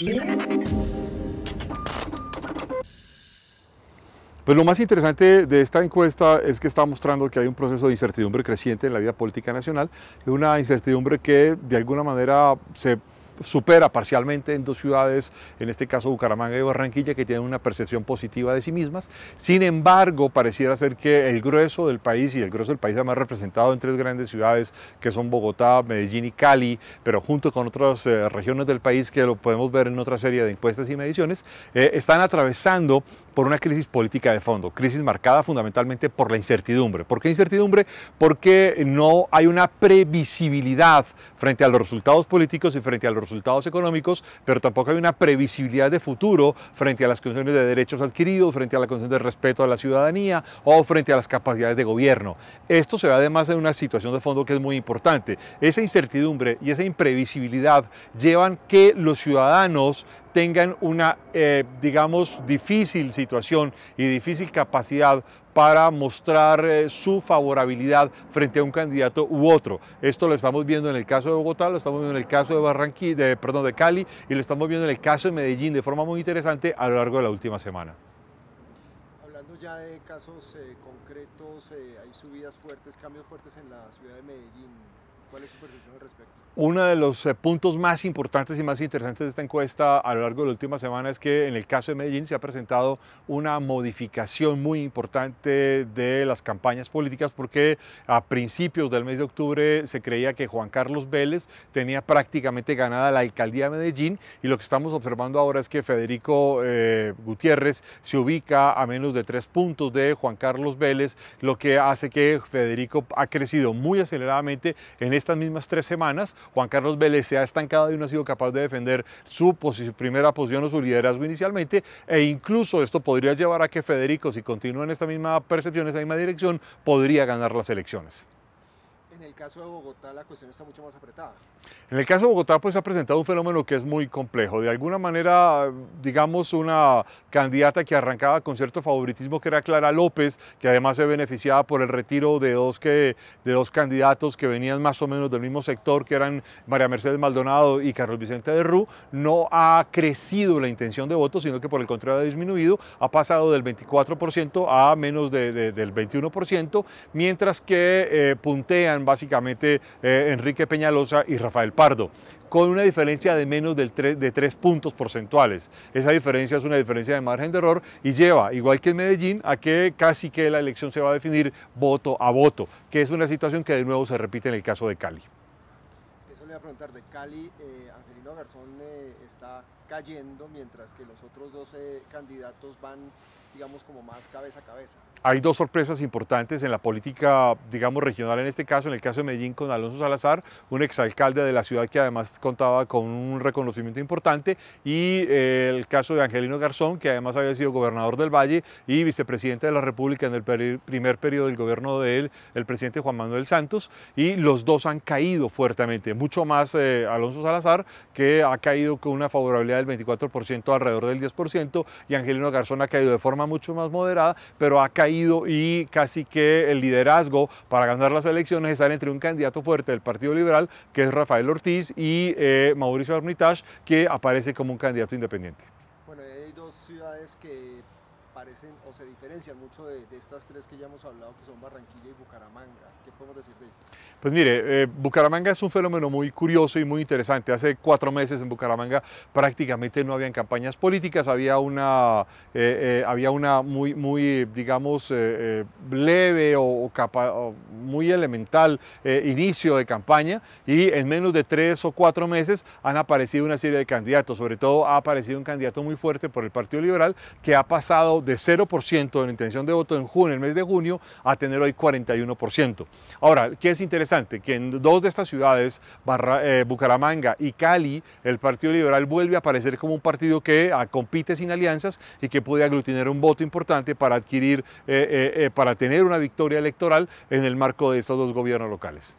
Pues lo más interesante de esta encuesta es que está mostrando que hay un proceso de incertidumbre creciente en la vida política nacional, una incertidumbre que de alguna manera se supera parcialmente en dos ciudades, en este caso Bucaramanga y Barranquilla, que tienen una percepción positiva de sí mismas. Sin embargo, pareciera ser que el grueso del país, y el grueso del país más representado en tres grandes ciudades, que son Bogotá, Medellín y Cali, pero junto con otras eh, regiones del país que lo podemos ver en otra serie de encuestas y mediciones, eh, están atravesando por una crisis política de fondo, crisis marcada fundamentalmente por la incertidumbre. ¿Por qué incertidumbre? Porque no hay una previsibilidad frente a los resultados políticos y frente a los resultados económicos, pero tampoco hay una previsibilidad de futuro frente a las condiciones de derechos adquiridos, frente a la condición de respeto a la ciudadanía o frente a las capacidades de gobierno. Esto se ve además en una situación de fondo que es muy importante. Esa incertidumbre y esa imprevisibilidad llevan que los ciudadanos tengan una, eh, digamos, difícil situación y difícil capacidad para mostrar eh, su favorabilidad frente a un candidato u otro. Esto lo estamos viendo en el caso de Bogotá, lo estamos viendo en el caso de Barranquilla, perdón, de Cali y lo estamos viendo en el caso de Medellín de forma muy interesante a lo largo de la última semana Hablando ya de casos eh, concretos, eh, hay subidas fuertes, cambios fuertes en la ciudad de Medellín. ¿Cuál es su percepción al respecto? Uno de los eh, puntos más importantes y más interesantes de esta encuesta a lo largo de la última semana es que en el caso de Medellín se ha presentado una modificación muy importante de las campañas políticas porque a principios del mes de octubre se creía que Juan Carlos Vélez tenía prácticamente ganada la alcaldía de Medellín y lo que estamos observando ahora es que Federico eh, Gutiérrez se ubica a menos de tres puntos de Juan Carlos Vélez, lo que hace que Federico ha crecido muy aceleradamente en estas mismas tres semanas, Juan Carlos Vélez se ha estancado y no ha sido capaz de defender su primera posición o su liderazgo inicialmente, e incluso esto podría llevar a que Federico, si continúa en esta misma percepción, en esta misma dirección, podría ganar las elecciones en el caso de Bogotá la cuestión está mucho más apretada. En el caso de Bogotá pues ha presentado un fenómeno que es muy complejo. De alguna manera, digamos, una candidata que arrancaba con cierto favoritismo que era Clara López, que además se beneficiaba por el retiro de dos, que, de dos candidatos que venían más o menos del mismo sector, que eran María Mercedes Maldonado y Carlos Vicente de Rú, no ha crecido la intención de voto, sino que por el contrario ha disminuido, ha pasado del 24% a menos del 21%, mientras que eh, puntean básicamente eh, Enrique Peñalosa y Rafael Pardo con una diferencia de menos de tres puntos porcentuales. Esa diferencia es una diferencia de margen de error y lleva, igual que en Medellín, a que casi que la elección se va a definir voto a voto, que es una situación que de nuevo se repite en el caso de Cali. Eso le voy a preguntar de Cali, eh, Angelino Garzón eh, está cayendo, mientras que los otros 12 candidatos van, digamos, como más cabeza a cabeza. Hay dos sorpresas importantes en la política, digamos, regional en este caso, en el caso de Medellín con Alonso Salazar, un exalcalde de la ciudad que además contaba con un reconocimiento importante, y eh, el caso de Angelino Garzón, que además había sido gobernador del Valle y vicepresidente de la República en el primer periodo del gobierno de él, el presidente Juan Manuel Santos, y los dos han caído fuertemente, mucho más eh, Alonso Salazar, que ha caído con una favorabilidad del 24%, alrededor del 10%, y Angelino Garzón ha caído de forma mucho más moderada, pero ha caído y casi que el liderazgo para ganar las elecciones está entre un candidato fuerte del Partido Liberal, que es Rafael Ortiz, y eh, Mauricio Armitage, que aparece como un candidato independiente. Bueno, hay dos ciudades que parecen o se diferencian mucho de, estas tres que ya hemos hablado, que son Barranquilla y Bucaramanga? ¿Qué podemos decir de ellas? Pues mire, eh, Bucaramanga es un fenómeno muy curioso y muy interesante. Hace cuatro meses en Bucaramanga prácticamente no habían campañas políticas, había una, eh, eh, había una muy, muy digamos, leve o, o, muy elemental inicio de campaña y en menos de tres o cuatro meses han aparecido una serie de candidatos, sobre todo ha aparecido un candidato muy fuerte por el Partido Liberal que ha pasado de 0% de la intención de voto en junio, el mes de junio, a tener hoy 41%. Ahora, ¿qué es interesante? Que en dos de estas ciudades, eh, Bucaramanga y Cali, el Partido Liberal vuelve a aparecer como un partido que ah, compite sin alianzas y que puede aglutinar un voto importante para adquirir, eh, eh, para tener una victoria electoral en el marco de estos dos gobiernos locales.